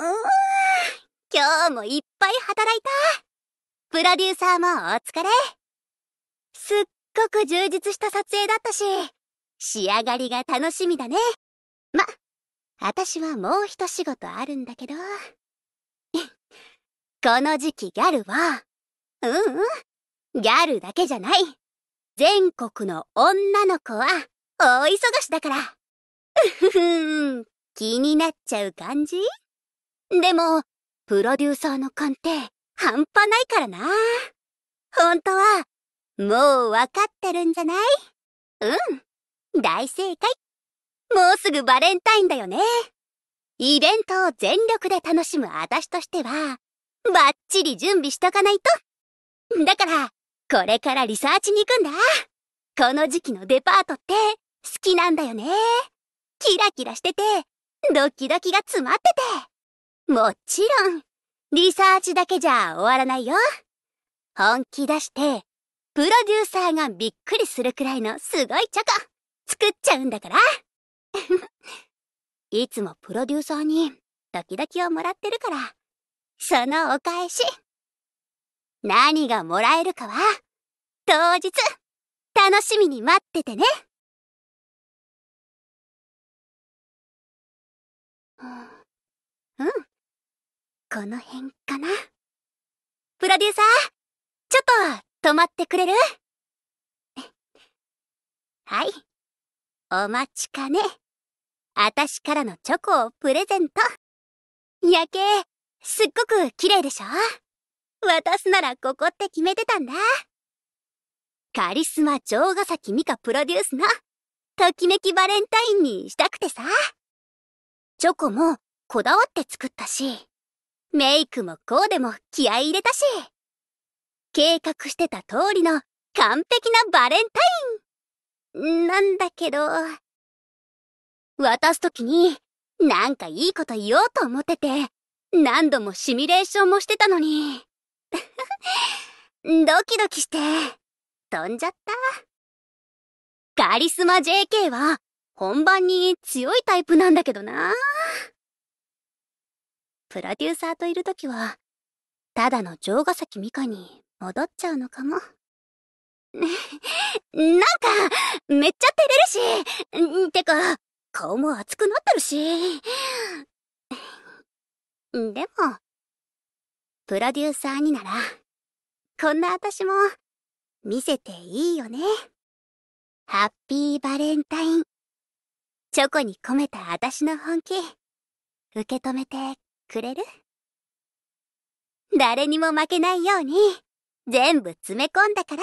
うん。今日もいっぱい働いた。プロデューサーもお疲れ。すっごく充実した撮影だったし、仕上がりが楽しみだね。ま、私はもう一仕事あるんだけど。この時期ギャルは、ううん、ギャルだけじゃない。全国の女の子は大忙しだから。うふふん、気になっちゃう感じでも、プロデューサーの勘って半端ないからな。本当は、もうわかってるんじゃないうん。大正解。もうすぐバレンタインだよね。イベントを全力で楽しむ私としては、バッチリ準備しとかないと。だから、これからリサーチに行くんだ。この時期のデパートって好きなんだよね。キラキラしてて、ドキドキが詰まってて。もちろん、リサーチだけじゃ終わらないよ。本気出して、プロデューサーがびっくりするくらいのすごいチョコ、作っちゃうんだから。いつもプロデューサーに、ドキドキをもらってるから、そのお返し。何がもらえるかは、当日、楽しみに待っててね。この辺かな。プロデューサー、ちょっと、止まってくれるはい。お待ちかね。あたしからのチョコをプレゼント。夜景、すっごく綺麗でしょ渡すならここって決めてたんだ。カリスマ城ヶ崎美香プロデュースの、ときめきバレンタインにしたくてさ。チョコもこだわって作ったし。メイクもこうでも気合い入れたし。計画してた通りの完璧なバレンタインなんだけど、渡すときになんかいいこと言おうと思ってて、何度もシミュレーションもしてたのに。ドキドキして、飛んじゃった。カリスマ JK は本番に強いタイプなんだけどな。プロデューサーといるときは、ただの城ヶ崎美香に戻っちゃうのかも。なんか、めっちゃ照れるし、てか、顔も熱くなってるし。でも、プロデューサーになら、こんな私も、見せていいよね。ハッピーバレンタイン。チョコに込めた私の本気、受け止めてくれる誰にも負けないように全部詰め込んだから。